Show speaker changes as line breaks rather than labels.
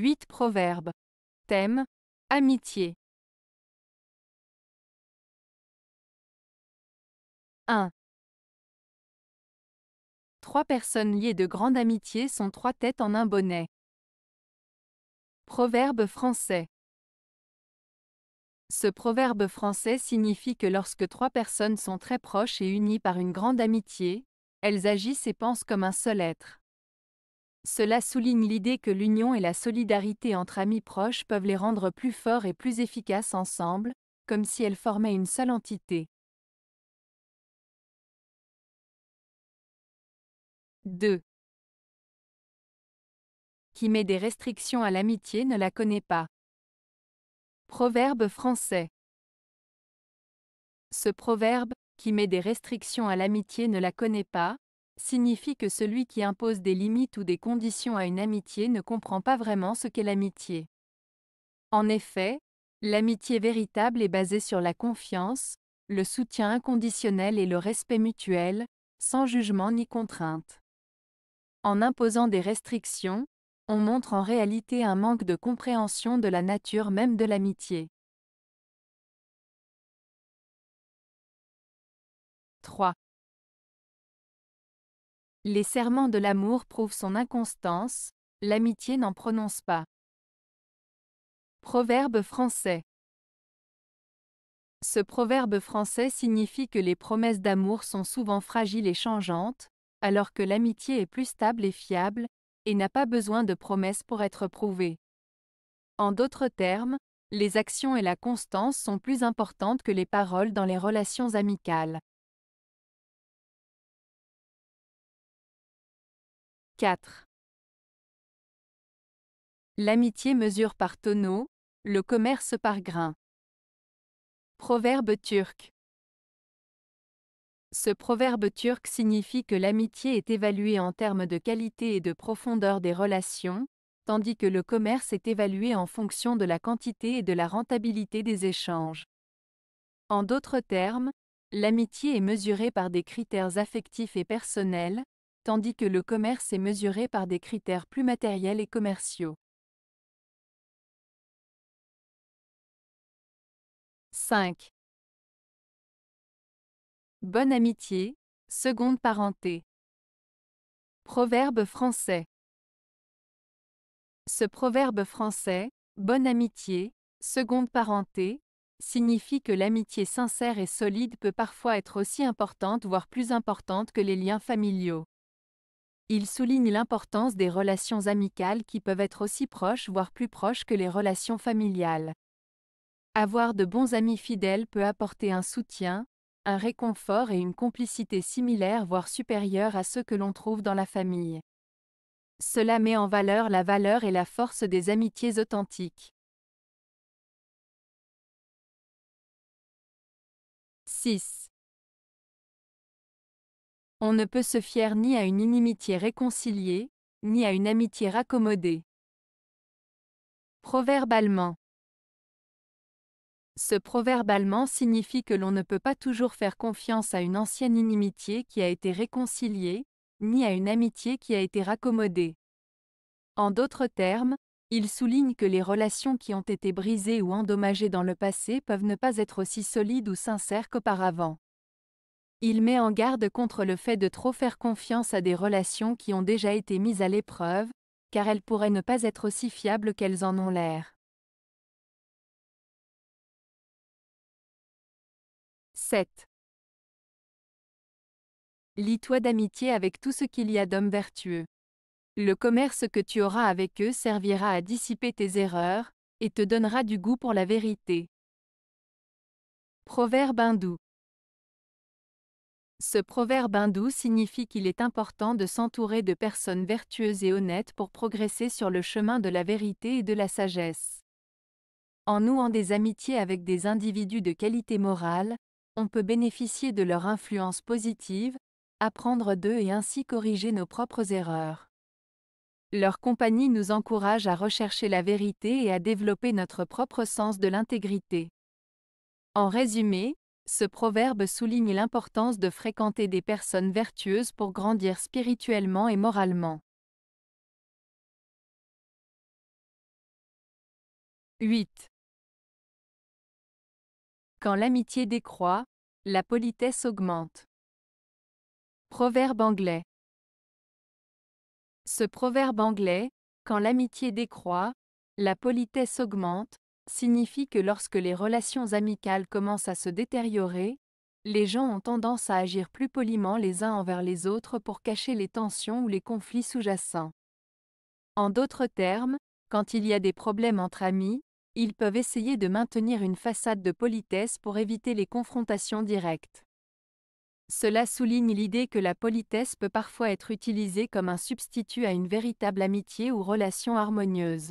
8 Proverbes. Thème Amitié.
1. Trois personnes liées de grande amitié sont trois têtes en un bonnet. Proverbe français.
Ce proverbe français signifie que lorsque trois personnes sont très proches et unies par une grande amitié, elles agissent et pensent comme un seul être. Cela souligne l'idée que l'union et la solidarité entre amis proches peuvent les rendre plus forts et plus efficaces ensemble, comme si elles formaient une seule entité.
2.
Qui met des restrictions à l'amitié ne la connaît pas.
Proverbe français. Ce proverbe, qui met des restrictions à l'amitié ne la connaît pas, signifie que celui qui impose des limites ou des conditions à une amitié ne comprend pas vraiment ce qu'est l'amitié. En effet, l'amitié véritable est basée sur la confiance, le soutien inconditionnel et le respect mutuel, sans jugement ni contrainte. En imposant des restrictions, on montre en réalité un manque de compréhension de la nature même
de l'amitié. 3. Les serments de l'amour prouvent son inconstance, l'amitié n'en prononce pas. Proverbe
français Ce proverbe français signifie que les promesses d'amour sont souvent fragiles et changeantes, alors que l'amitié est plus stable et fiable, et n'a pas besoin de promesses pour être prouvée. En d'autres termes, les actions et la constance sont plus importantes que les paroles dans les relations amicales.
4. L'amitié mesure par tonneau, le commerce par grain. Proverbe turc.
Ce proverbe turc signifie que l'amitié est évaluée en termes de qualité et de profondeur des relations, tandis que le commerce est évalué en fonction de la quantité et de la rentabilité des échanges. En d'autres termes, l'amitié est mesurée par des critères affectifs et personnels, tandis que le commerce est mesuré par des critères plus matériels et commerciaux.
5.
Bonne amitié, seconde parenté. Proverbe français.
Ce proverbe français, bonne amitié, seconde parenté, signifie que l'amitié sincère et solide peut parfois être aussi importante voire plus importante que les liens familiaux. Il souligne l'importance des relations amicales qui peuvent être aussi proches voire plus proches que les relations familiales. Avoir de bons amis fidèles peut apporter un soutien, un réconfort et une complicité similaire voire supérieure à ceux que l'on trouve dans la famille. Cela met en valeur la valeur et la force des amitiés authentiques.
6.
On ne peut se fier ni à une inimitié réconciliée, ni à une amitié raccommodée. Proverbe allemand.
Ce proverbe allemand signifie que l'on ne peut pas toujours faire confiance à une ancienne inimitié qui a été réconciliée, ni à une amitié qui a été raccommodée. En d'autres termes, il souligne que les relations qui ont été brisées ou endommagées dans le passé peuvent ne pas être aussi solides ou sincères qu'auparavant. Il met en garde contre le fait de trop faire confiance à des relations qui ont déjà été mises à l'épreuve, car elles pourraient ne pas être aussi fiables qu'elles en ont l'air. 7. Lis-toi d'amitié avec tout ce qu'il y a d'hommes vertueux. Le commerce que tu auras avec eux servira à dissiper tes erreurs, et te donnera du goût pour la vérité. Proverbe hindou. Ce proverbe hindou signifie qu'il est important de s'entourer de personnes vertueuses et honnêtes pour progresser sur le chemin de la vérité et de la sagesse. En nouant des amitiés avec des individus de qualité morale, on peut bénéficier de leur influence positive, apprendre d'eux et ainsi corriger nos propres erreurs. Leur compagnie nous encourage à rechercher la vérité et à développer notre propre sens de l'intégrité. En résumé, ce proverbe souligne l'importance de fréquenter des personnes vertueuses pour grandir spirituellement et moralement.
8.
Quand l'amitié décroît, la politesse
augmente. Proverbe anglais. Ce
proverbe anglais, quand l'amitié décroît, la politesse augmente, signifie que lorsque les relations amicales commencent à se détériorer, les gens ont tendance à agir plus poliment les uns envers les autres pour cacher les tensions ou les conflits sous-jacents. En d'autres termes, quand il y a des problèmes entre amis, ils peuvent essayer de maintenir une façade de politesse pour éviter les confrontations directes. Cela souligne l'idée que la politesse peut parfois être utilisée comme un substitut à une véritable amitié ou relation harmonieuse.